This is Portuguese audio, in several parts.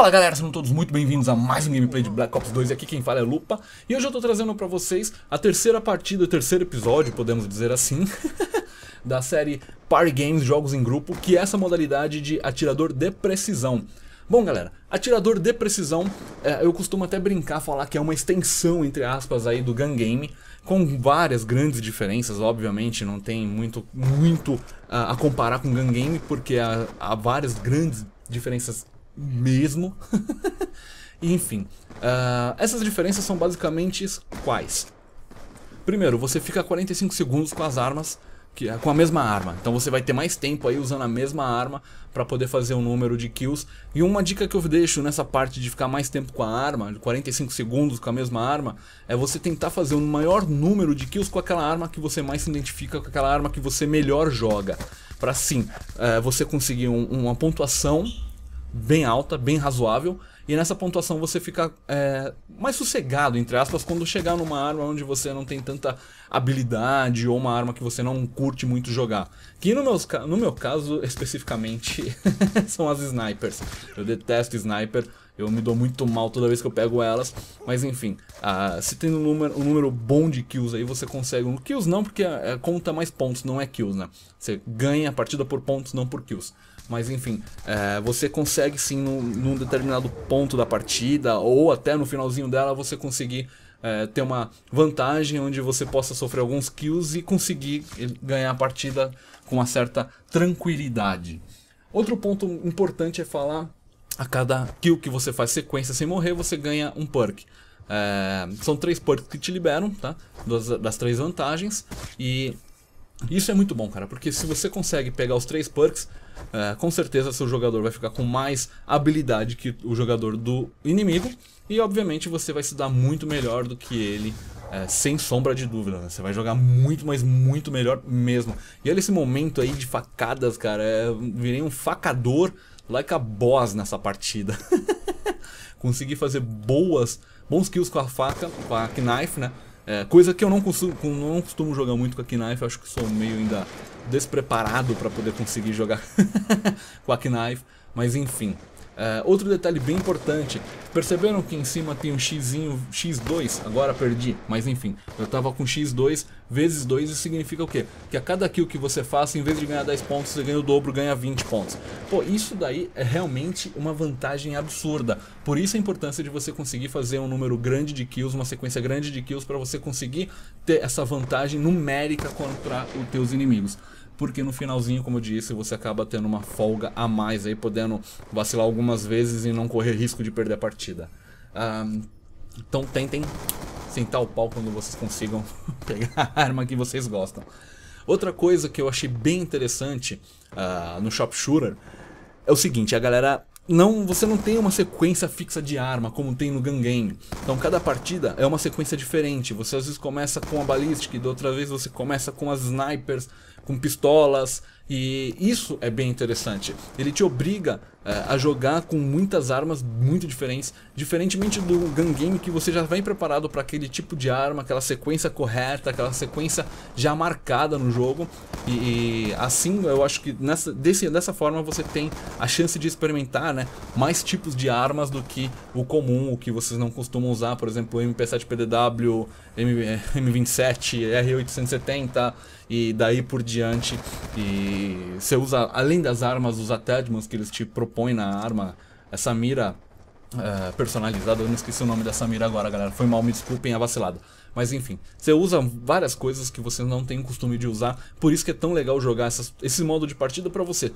Fala galera, sejam todos muito bem-vindos a mais um gameplay de Black Ops 2 e aqui quem fala é Lupa E hoje eu tô trazendo pra vocês a terceira partida, o terceiro episódio, podemos dizer assim Da série Party Games, Jogos em Grupo, que é essa modalidade de atirador de precisão Bom galera, atirador de precisão, é, eu costumo até brincar, falar que é uma extensão, entre aspas, aí do Gun Game com várias grandes diferenças, obviamente não tem muito, muito a, ah, a comparar com Gun Game, porque há, há várias grandes diferenças mesmo. Enfim, uh, essas diferenças são basicamente quais? Primeiro, você fica 45 segundos com as armas, que, é, com a mesma arma. Então você vai ter mais tempo aí usando a mesma arma para poder fazer o um número de kills. E uma dica que eu deixo nessa parte de ficar mais tempo com a arma, 45 segundos com a mesma arma, é você tentar fazer o um maior número de kills com aquela arma que você mais se identifica, com aquela arma que você melhor joga. Para sim, eh, você conseguir um, uma pontuação bem alta, bem razoável, e nessa pontuação você fica é, mais sossegado, entre aspas, quando chegar numa arma onde você não tem tanta habilidade ou uma arma que você não curte muito jogar. Que no, meus, no meu caso, especificamente, são as snipers. Eu detesto sniper, eu me dou muito mal toda vez que eu pego elas. Mas enfim, uh, se tem um número, um número bom de kills aí, você consegue. Um kills não, porque a, a conta é mais pontos, não é kills, né? Você ganha a partida por pontos, não por kills. Mas enfim, é, você consegue sim num, num, determinado ponto da partida ou até no finalzinho dela você conseguir é, ter uma vantagem onde você possa sofrer alguns kills e conseguir eh, ganhar a partida com uma certa tranquilidade. Outro ponto importante é falar a cada kill que você faz sequência sem morrer, você ganha um perk. É, são três perks que te liberam, tá? Das, das três vantagens. E isso é muito bom, cara, porque se você consegue pegar os três perks, é, com certeza seu jogador vai ficar com mais habilidade que o jogador do inimigo. E obviamente você vai se dar muito melhor do que ele, é, sem sombra de dúvida. Né? Você vai jogar muito, mas muito melhor mesmo. E olha esse momento aí de facadas, cara. É, virei um facador like a boss nessa partida. Consegui fazer boas, bons kills com a faca, com a knife, né? É, coisa que eu não costumo, não costumo jogar muito com a knife, acho que sou meio ainda despreparado para poder conseguir jogar com a knife, mas enfim. É, outro detalhe bem importante, perceberam que em cima tem um xzinho, x2, agora perdi, mas enfim, eu tava com x2 vezes 2, isso significa o quê? Que a cada kill que você faça, em vez de ganhar 10 pontos, você ganha o dobro, ganha 20 pontos. Pô, isso daí é realmente uma vantagem absurda, por isso a importância de você conseguir fazer um número grande de kills, uma sequência grande de kills, para você conseguir ter essa vantagem numérica contra os teus inimigos porque no finalzinho, como eu disse, você acaba tendo uma folga a mais aí, podendo vacilar algumas vezes e não correr risco de perder a partida. Um, então tentem sentar o pau quando vocês consigam pegar a arma que vocês gostam. Outra coisa que eu achei bem interessante uh, no Shop Shooter é o seguinte, a galera não, você não tem uma sequência fixa de arma como tem no Gun Game. Então cada partida é uma sequência diferente. Você às vezes começa com a balística e da outra vez você começa com as snipers com pistolas. E isso é bem interessante. Ele te obriga é, a jogar com muitas armas muito diferentes, diferentemente do gun game que você já vem preparado para aquele tipo de arma, aquela sequência correta, aquela sequência já marcada no jogo. E, e assim, eu acho que nessa, desse, dessa forma você tem a chance de experimentar né, mais tipos de armas do que o comum, o que vocês não costumam usar, por exemplo, MP7PDW, M, M27, eh, R870 e daí por diante. E você usa, além das armas, os attachments que eles te propõem na arma, essa mira uh, personalizada, eu não esqueci o nome dessa mira agora, galera. Foi mal, me desculpem a é vacilada. Mas enfim, você usa várias coisas que você não tem o costume de usar, por isso que é tão legal jogar essas, esse modo de partida para você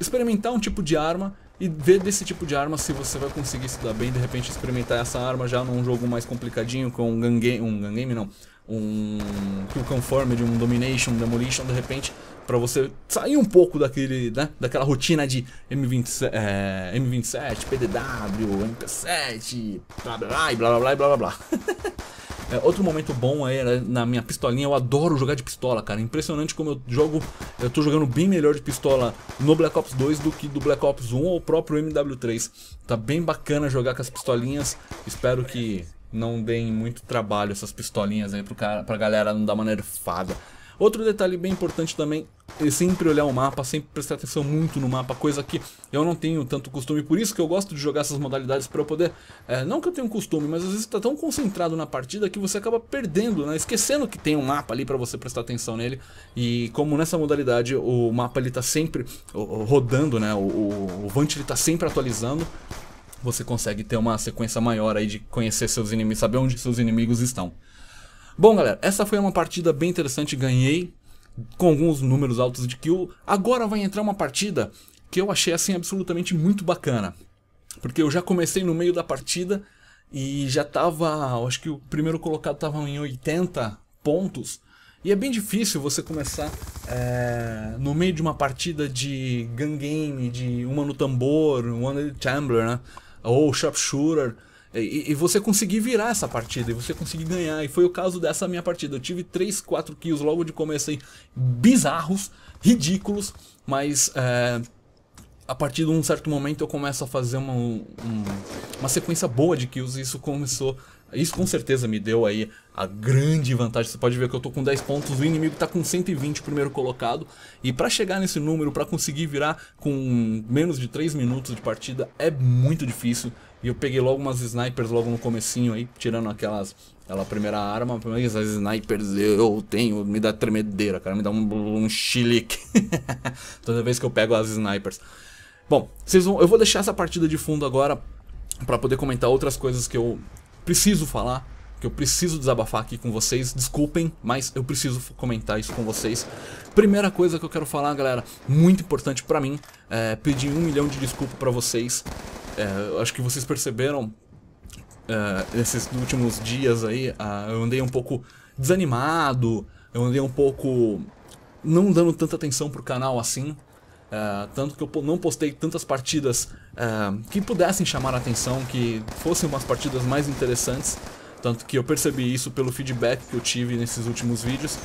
experimentar um tipo de arma e ver desse tipo de arma se você vai conseguir se dar bem, de repente experimentar essa arma já num jogo mais complicadinho, com um gun game, um gun game não, um kill conformed, um domination, um demolition, de repente, para você sair um pouco daquele, né, daquela rotina de M27, é, M27 PDW, MP7, blá blá, blá blá blá, blá blá blá. É, outro momento bom era na minha pistolinha, eu adoro jogar de pistola, cara. Impressionante como eu jogo, eu tô jogando bem melhor de pistola no Black Ops 2 do que do Black Ops 1 ou o próprio MW3. Tá bem bacana jogar com as pistolinhas. Espero que não deem muito trabalho essas pistolinhas aí pro cara, pra galera não dar uma nerfada. Outro detalhe bem importante também é sempre olhar o mapa, sempre prestar atenção muito no mapa, coisa que eu não tenho tanto costume, por isso que eu gosto de jogar essas modalidades para eu poder, é, não que eu tenha um costume, mas às vezes está tão concentrado na partida que você acaba perdendo, né, esquecendo que tem um mapa ali para você prestar atenção nele, e como nessa modalidade o mapa ele tá sempre rodando, né, o, o, o Vant ele tá sempre atualizando, você consegue ter uma sequência maior aí de conhecer seus inimigos, saber onde seus inimigos estão. Bom, galera, essa foi uma partida bem interessante, ganhei com alguns números altos de kill. Agora vai entrar uma partida que eu achei assim absolutamente muito bacana. Porque eu já comecei no meio da partida e já tava, acho que o primeiro colocado tava em 80 pontos. E é bem difícil você começar é, no meio de uma partida de gun game, de uma no tambor, uma no Chamber, né? ou sharpshooter, e, e, você conseguir virar essa partida, e você conseguir ganhar. E foi o caso dessa minha partida. Eu tive 3, 4 kills logo de começo aí, bizarros, ridículos, mas é, a partir de um certo momento eu começo a fazer uma, um, uma sequência boa de kills e isso começou. Isso com certeza me deu aí a grande vantagem. Você pode ver que eu tô com 10 pontos, o inimigo tá com 120 primeiro colocado. E para chegar nesse número, para conseguir virar com menos de 3 minutos de partida, é muito difícil. E eu peguei logo umas snipers logo no comecinho aí, tirando aquelas. Aquela primeira arma, mas as snipers eu tenho, me dá tremedeira, cara, me dá um, um chilique. Toda vez que eu pego as snipers. Bom, vocês vão, eu vou deixar essa partida de fundo agora para poder comentar outras coisas que eu preciso falar, que eu preciso desabafar aqui com vocês. Desculpem, mas eu preciso comentar isso com vocês. Primeira coisa que eu quero falar, galera, muito importante para mim, é pedir um milhão de desculpas para vocês é, acho que vocês perceberam é, nesses últimos dias aí, eu andei um pouco desanimado, eu andei um pouco não dando tanta atenção pro canal assim. Uh, tanto que eu não postei tantas partidas uh, que pudessem chamar a atenção, que fossem umas partidas mais interessantes. Tanto que eu percebi isso pelo feedback que eu tive nesses últimos vídeos.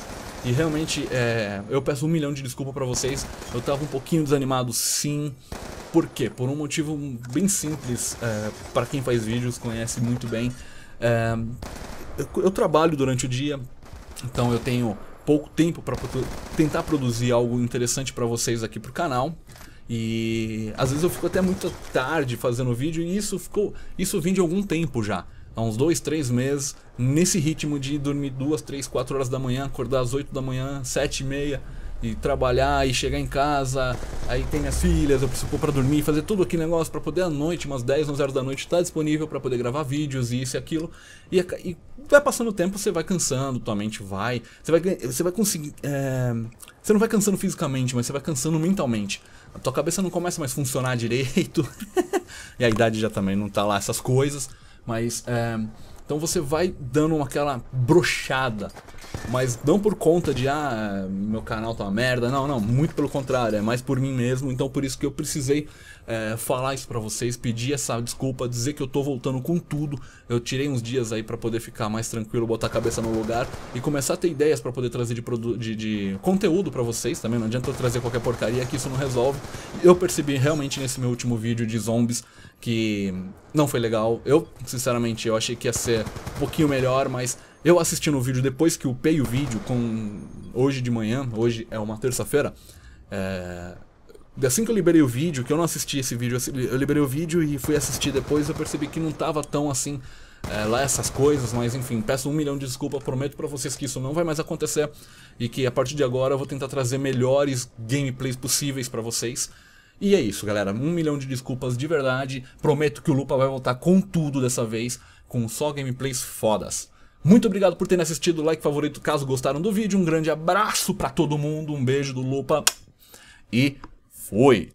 E realmente, é, eu peço um milhão de desculpa pra vocês. Eu tava um pouquinho desanimado, sim. Por quê? Por um motivo bem simples, é, para quem faz vídeos conhece muito bem. É, eu, eu trabalho durante o dia, então eu tenho pouco tempo para tentar produzir algo interessante para vocês aqui pro canal. E às vezes eu fico até muito tarde fazendo vídeo e isso ficou, isso vem de algum tempo já. Há uns dois, três meses, nesse ritmo de dormir duas, três, quatro horas da manhã, acordar às oito da manhã, sete e meia e trabalhar e chegar em casa, aí tem minhas filhas, eu preciso pôr pra dormir, fazer tudo aquele negócio para poder à noite, umas 10, 11 horas da noite, estar tá disponível para poder gravar vídeos e isso e aquilo. E, e, vai passando o tempo, você vai cansando, tua mente vai. Você vai, você vai conseguir. É, você não vai cansando fisicamente, mas você vai cansando mentalmente. A tua cabeça não começa mais a funcionar direito. e a idade já também não tá lá, essas coisas. Mas. É, então você vai dando aquela brochada mas não por conta de, ah, meu canal tá uma merda. Não, não, muito pelo contrário, é mais por mim mesmo. Então por isso que eu precisei é, falar isso pra vocês, pedir essa desculpa, dizer que eu tô voltando com tudo. Eu tirei uns dias aí pra poder ficar mais tranquilo, botar a cabeça no lugar e começar a ter ideias pra poder trazer de, de, de conteúdo pra vocês também. Não adianta eu trazer qualquer porcaria que isso não resolve. Eu percebi realmente nesse meu último vídeo de zombies que não foi legal. Eu, sinceramente, eu achei que ia ser um pouquinho melhor, mas eu assistindo o vídeo depois que upei o vídeo com hoje de manhã, hoje é uma terça-feira, é, assim que eu liberei o vídeo, que eu não assisti esse vídeo, eu liberei o vídeo e fui assistir depois, eu percebi que não tava tão assim é, lá essas coisas, mas enfim, peço um milhão de desculpas, prometo para vocês que isso não vai mais acontecer e que a partir de agora eu vou tentar trazer melhores gameplays possíveis para vocês. E é isso, galera. Um milhão de desculpas de verdade. Prometo que o Lupa vai voltar com tudo dessa vez, com só gameplays fodas. Muito obrigado por terem assistido, like favorito caso gostaram do vídeo, um grande abraço para todo mundo, um beijo do Lupa e fui!